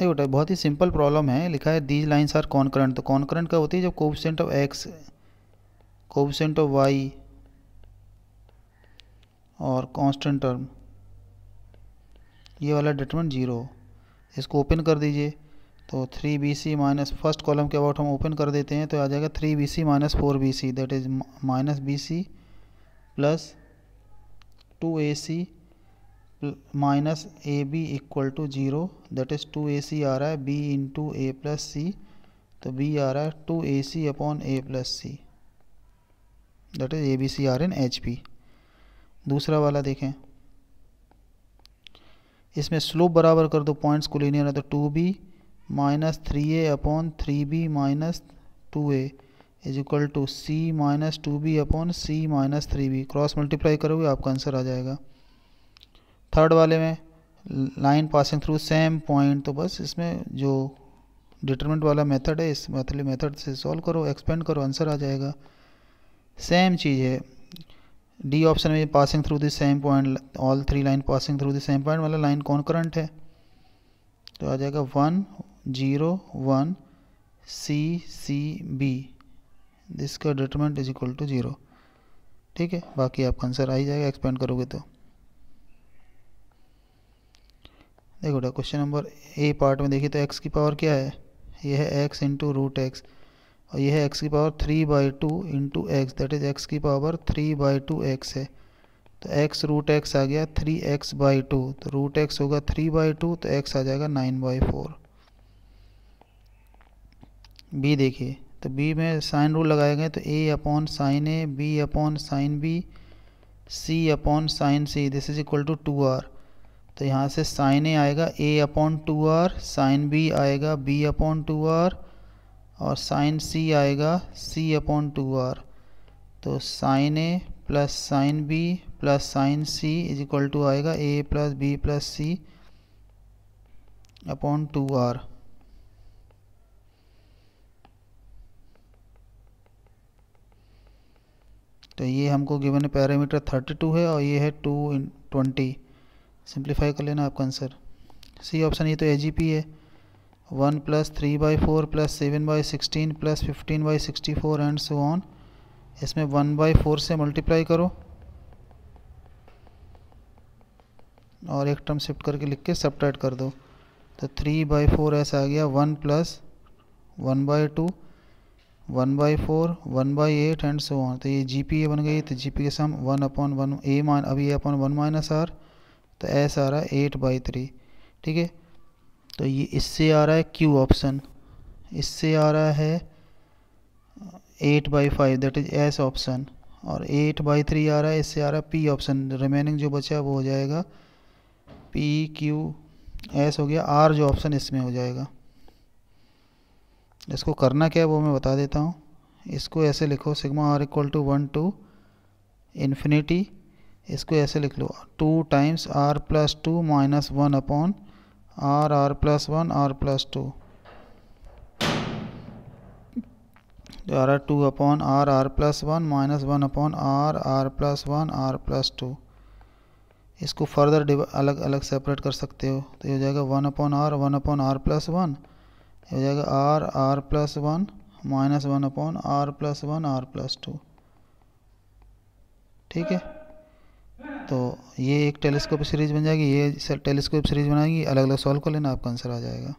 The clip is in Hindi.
ये बेटा बहुत ही सिंपल प्रॉब्लम है लिखा है दीज लाइन्स आर कॉन्करेंट तो कॉन्करेंट का होती है जब coefficient of x coefficient of y और कांस्टेंट टर्म ये वाला डिटरमिनेंट जीरो इसको ओपन कर दीजिए तो three b c minus first column के अबाउट हम ओपन कर देते हैं तो आ जाएगा three b c minus four b c that is minus b c plus two a c minus a b equal to zero that is two a c आ रहा है b into a plus c तो बी आ रहा है two a c upon a plus c that is a b c are in H P दूसरा वाला देखें इसमें स्लोप बराबर कर दो पॉइंट्स को लेने तो two b minus three a upon three b minus two a is equal to c minus two b upon c minus three b cross multiply करोगे आपका आंसर आ जाएगा थर्ड वाले में line passing through same point तो बस इसमें जो डिटरमेंट वाला मेथड है इस मैथली मेथड से सॉल्व करो एक्सपेंड करो आंसर आ जाएगा सेम चीज़ है डी ऑप्शन में passing through the same point all three line passing through the same point मतलब लाइन कौन करंट है तो आ जाएगा one zero one c c b this का determinant is equal to zero ठीक है बाकी आपका आंसर आ ही जाएगा एक्सपेंड करोगे तो देखो बेटा क्वेश्चन नंबर ए पार्ट में देखिए तो एक्स की पावर क्या है यह है एक्स इंटू रूट एक्स और यह है एक्स की power three by two into x that is x की power three by two x है तो एक्स रूट एक्स आ गया थ्री एक्स बाई टू तो रूट एक्स होगा थ्री बाई टू तो एक्स आ जाएगा नाइन बाई फोर बी देखिए तो बी में साइन रूल लगाए गए तो a upon sine a b upon sine b c upon sine c this is equal to two R तो यहाँ से साइन ए आएगा a upon two R sine b आएगा बी अपॉन टू आर और साइन सी आएगा सी अपॉन टू आर तो sine a plus sine b plus sine c is equal to आएगा a plus b plus c upon two R तो ये हमको गिवन पैरामीटर 32 है और ये है टू इन ट्वेंटी सिंप्लीफाई कर लेना आपका आंसर सी ऑप्शन ये तो ए है one plus three by four plus seven by sixteen plus fifteen by sixty four and so on इसमें वन बाई फोर से मल्टीप्लाई करो और एक टर्म शिफ्ट करके लिख के सब्ट्रैक्ट कर दो तो थ्री बाई फोर ऐसा आ गया one plus one by two one by four one by eight and so on तो ये जी पी ए बन गई तो जी पी के sum one upon one a मान अभी a upon one minus r तो एस आ रहा है एट बाई थ्री ठीक है तो ये इससे आ रहा है क्यू ऑप्शन इससे आ रहा है eight by five that is S option और एट बाई थ्री आ रहा है इससे आ रहा है पी ऑप्शन रिमेनिंग जो बचा है वो हो जाएगा पी क्यू एस हो गया आर जो ऑप्शन इसमें हो जाएगा इसको करना क्या है वो मैं बता देता हूँ इसको ऐसे लिखो sigma r equal to one to infinity इसको ऐसे लिख लो two times r plus two minus one upon r r plus one r plus two द्वारा two upon r r plus one minus one upon r r plus one r plus two इसको फर्दर अलग अलग सेपरेट कर सकते हो तो ये हो जाएगा one upon r one upon r plus one हो जाएगा r r plus one minus one upon r plus one r plus two ठीक है तो ये एक टेलीस्कोप सीरीज़ बन जाएगी ये टेलीस्कोप सीरीज़ बनाएगी अलग अलग सॉल्व कर लेना आपका आंसर आ जाएगा